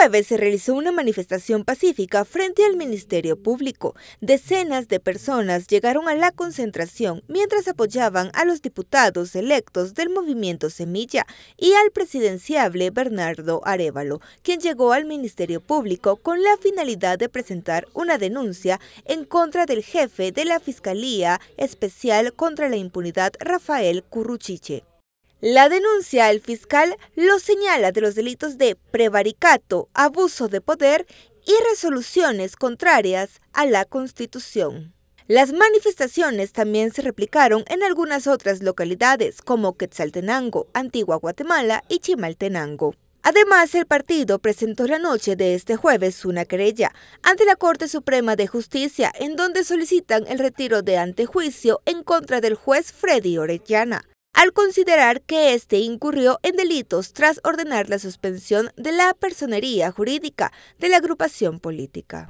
jueves se realizó una manifestación pacífica frente al Ministerio Público. Decenas de personas llegaron a la concentración mientras apoyaban a los diputados electos del movimiento Semilla y al presidenciable Bernardo Arevalo, quien llegó al Ministerio Público con la finalidad de presentar una denuncia en contra del jefe de la Fiscalía Especial contra la Impunidad, Rafael Curruchiche. La denuncia al fiscal lo señala de los delitos de prevaricato, abuso de poder y resoluciones contrarias a la Constitución. Las manifestaciones también se replicaron en algunas otras localidades como Quetzaltenango, Antigua Guatemala y Chimaltenango. Además, el partido presentó la noche de este jueves una querella ante la Corte Suprema de Justicia en donde solicitan el retiro de antejuicio en contra del juez Freddy Orellana al considerar que éste incurrió en delitos tras ordenar la suspensión de la personería jurídica de la agrupación política.